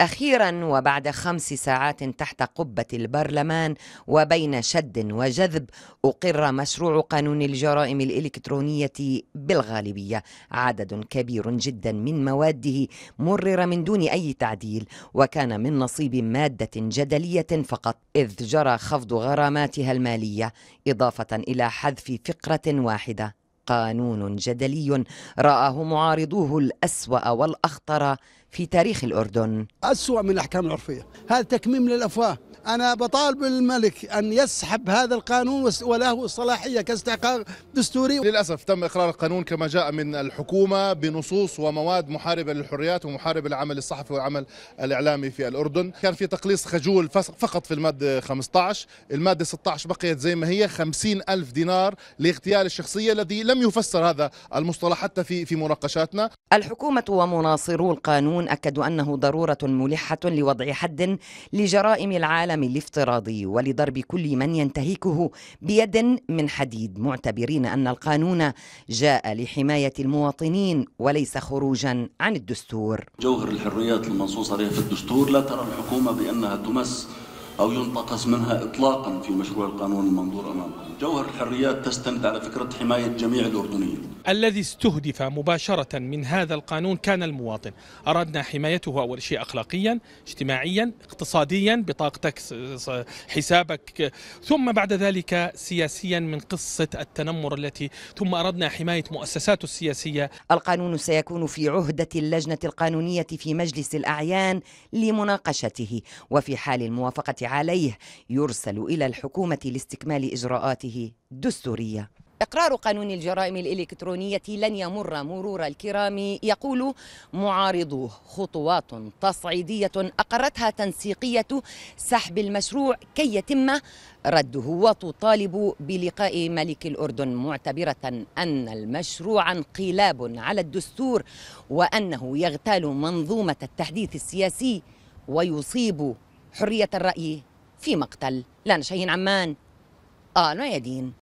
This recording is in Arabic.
أخيرا وبعد خمس ساعات تحت قبة البرلمان وبين شد وجذب أقر مشروع قانون الجرائم الإلكترونية بالغالبية عدد كبير جدا من مواده مرر من دون أي تعديل وكان من نصيب مادة جدلية فقط إذ جرى خفض غراماتها المالية إضافة إلى حذف فقرة واحدة قانون جدلي رآه معارضوه الأسوأ والأخطر في تاريخ الأردن أسوأ من الأحكام العرفية هذا تكميم للأفواه أنا بطالب الملك أن يسحب هذا القانون وله صلاحية كاستحقاق دستوري للأسف تم إقرار القانون كما جاء من الحكومة بنصوص ومواد محاربة للحريات ومحاربة للعمل الصحفي والعمل الإعلامي في الأردن كان في تقليص خجول فقط في المادة 15 المادة 16 بقيت زي ما هي 50 ألف دينار لاغتيال الشخصية الذي لم يفسر هذا المصطلح حتى في في مناقشاتنا الحكومة ومناصرو القانون القانون أكدوا أنه ضرورة ملحة لوضع حد لجرائم العالم الافتراضي ولضرب كل من ينتهكه بيد من حديد معتبرين أن القانون جاء لحماية المواطنين وليس خروجا عن الدستور جوهر الحريات المنصوص عليها في الدستور لا ترى الحكومة بأنها تمس أو ينتقص منها إطلاقا في مشروع القانون المنظور أمامكم جوهر الحريات تستند على فكرة حماية جميع الأردنيين الذي استهدف مباشرة من هذا القانون كان المواطن أردنا حمايته أول شيء أخلاقيا اجتماعيا اقتصاديا بطاقتك حسابك ثم بعد ذلك سياسيا من قصة التنمر التي ثم أردنا حماية مؤسساته السياسية القانون سيكون في عهدة اللجنة القانونية في مجلس الأعيان لمناقشته وفي حال الموافقة عليه يرسل إلى الحكومة لاستكمال إجراءاته الدستورية إقرار قانون الجرائم الإلكترونية لن يمر مرور الكرام يقول معارضوه خطوات تصعيدية أقرتها تنسيقية سحب المشروع كي يتم رده وتطالب بلقاء ملك الأردن معتبرة أن المشروع انقلاب على الدستور وأنه يغتال منظومة التحديث السياسي ويصيب حرية الرأي في مقتل لا نشهين عمان آه ما